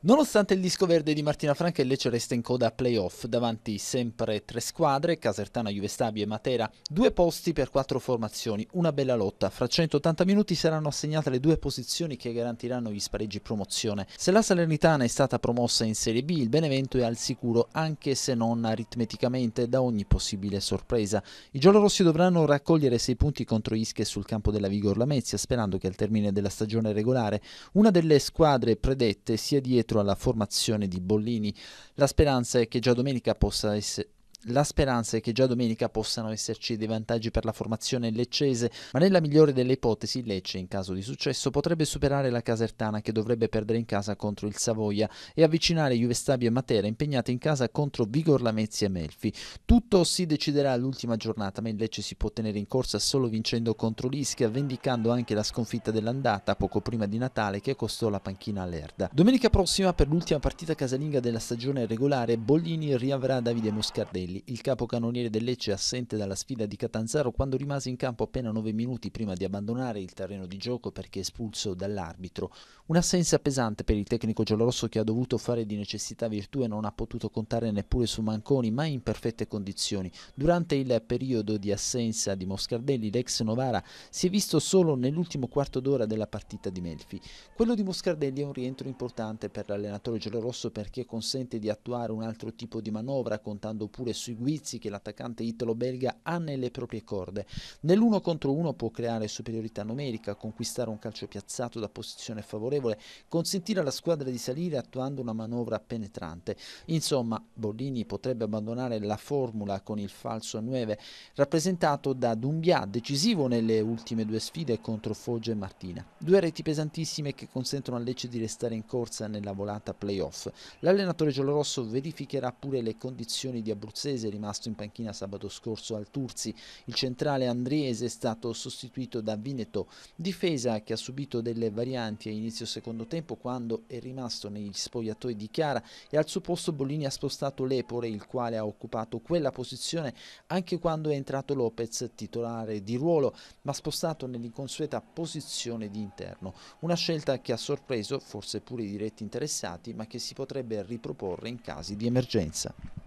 Nonostante il disco verde di Martina Franca, il Lecce resta in coda a playoff, davanti sempre tre squadre, Casertana, Juve Stabia e Matera, due posti per quattro formazioni, una bella lotta. Fra 180 minuti saranno assegnate le due posizioni che garantiranno gli spareggi promozione. Se la Salernitana è stata promossa in Serie B, il Benevento è al sicuro, anche se non aritmeticamente, da ogni possibile sorpresa. I giallorossi dovranno raccogliere sei punti contro Ische sul campo della Vigor Lamezia, sperando che al termine della stagione regolare una delle squadre predette sia dietro dietro alla formazione di Bollini. La speranza è che già domenica possa essere la speranza è che già domenica possano esserci dei vantaggi per la formazione leccese, ma nella migliore delle ipotesi Lecce, in caso di successo, potrebbe superare la Casertana che dovrebbe perdere in casa contro il Savoia e avvicinare Juve Stabia e Matera impegnate in casa contro Vigor Lamezia e Melfi. Tutto si deciderà all'ultima giornata, ma il Lecce si può tenere in corsa solo vincendo contro l'Ischia, vendicando anche la sconfitta dell'andata poco prima di Natale che costò la panchina all'Erda. Domenica prossima per l'ultima partita casalinga della stagione regolare, Bollini riavrà Davide Moscardelli Antonelli, il capocannoniere del Lecce assente dalla sfida di Catanzaro quando rimase in campo appena 9 minuti prima di abbandonare il terreno di gioco perché espulso dall'arbitro. Un'assenza pesante per il tecnico giallorosso che ha dovuto fare di necessità virtù e non ha potuto contare neppure su Manconi, ma in perfette condizioni. Durante il periodo di assenza di Moscardelli, l'ex Novara si è visto solo nell'ultimo quarto d'ora della partita di Melfi. Quello di Moscardelli è un rientro importante per l'allenatore giallorosso perché consente di attuare un altro tipo di manovra contando pure sui guizzi che l'attaccante italo-belga ha nelle proprie corde. Nell'uno contro uno può creare superiorità numerica, conquistare un calcio piazzato da posizione favorevole, consentire alla squadra di salire attuando una manovra penetrante. Insomma, Bollini potrebbe abbandonare la formula con il falso 9 rappresentato da Dumbia, decisivo nelle ultime due sfide contro Foggia e Martina. Due reti pesantissime che consentono a Lecce di restare in corsa nella volata playoff. L'allenatore giallorosso verificherà pure le condizioni di Abruzzese abruzzese rimasto in panchina sabato scorso al Turzi. Il centrale andriese è stato sostituito da Vineto, difesa che ha subito delle varianti a inizio secondo tempo quando è rimasto negli spogliatoi di Chiara e al suo posto Bollini ha spostato Lepore, il quale ha occupato quella posizione anche quando è entrato Lopez, titolare di ruolo, ma spostato nell'inconsueta posizione di interno. Una scelta che ha sorpreso, forse pure i diretti interessati, ma che si potrebbe riproporre in casi di emergenza.